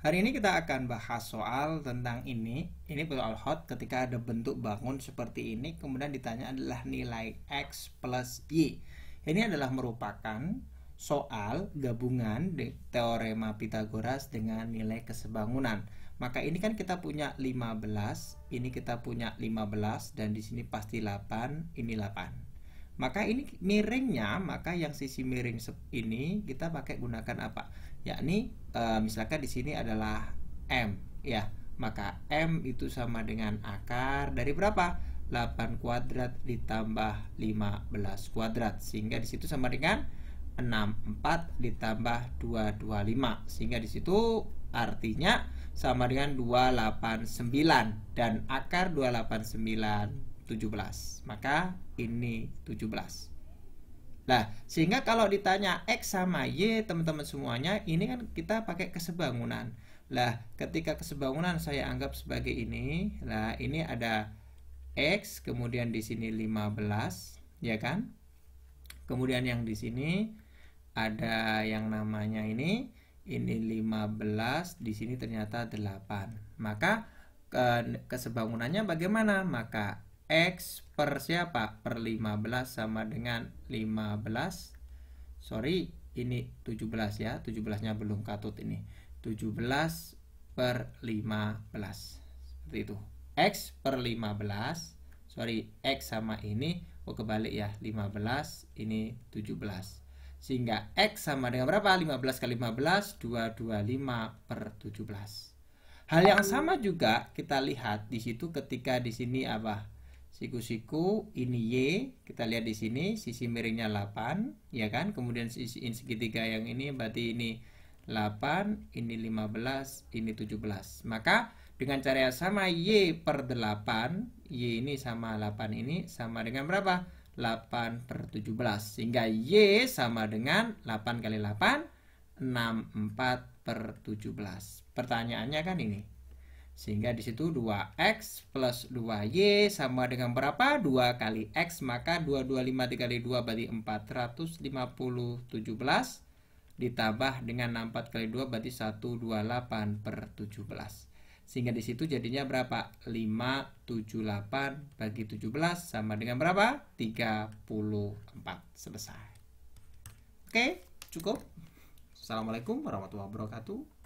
Hari ini kita akan bahas soal tentang ini. Ini soal hot ketika ada bentuk bangun seperti ini kemudian ditanya adalah nilai x plus y. Ini adalah merupakan soal gabungan teorema Pitagoras dengan nilai kesebangunan. Maka ini kan kita punya 15, ini kita punya 15 dan di sini pasti 8, ini 8. Maka ini miringnya, maka yang sisi miring ini kita pakai gunakan apa? Yakni e, misalkan di sini adalah M ya. Maka M itu sama dengan akar dari berapa? 8 kuadrat ditambah 15 kuadrat sehingga di situ sama dengan 64 ditambah 225 sehingga di situ artinya sama dengan 289 dan akar 289 17. Maka ini 17. Nah, sehingga kalau ditanya X sama Y, teman-teman semuanya, ini kan kita pakai kesebangunan. Lah, ketika kesebangunan saya anggap sebagai ini. Nah, ini ada X, kemudian di sini 15, ya kan? Kemudian yang di sini ada yang namanya ini, ini 15, di sini ternyata 8. Maka kesebangunannya bagaimana? Maka X per siapa? Per 15 sama dengan 15. Sorry, ini 17 ya. 17-nya belum katut ini. 17 per 15. Seperti itu. X per 15. Sorry, X sama ini. Oh, kebalik ya. 15, ini 17. Sehingga X sama dengan berapa? 15 kali 15, 225 per 17. Hal yang sama juga kita lihat di situ ketika di sini apa? siku-siku ini y kita lihat di sini sisi miringnya 8 ya kan kemudian sisi segitiga yang ini berarti ini 8 ini 15 ini 17 maka dengan cara yang sama y per 8 y ini sama 8 ini sama dengan berapa 8 per 17 sehingga y sama dengan 8 kali 8 64 per 17 pertanyaannya kan ini sehingga di situ 2x plus 2y sama dengan berapa? 2 kali x, maka 225 dikali 2 berarti 450, 17 ditambah dengan 64 kali 2 berarti 128 per 17. Sehingga di situ jadinya berapa? 578 bagi 17 sama dengan berapa? 34. Selesai. Oke, cukup. Assalamualaikum warahmatullahi wabarakatuh.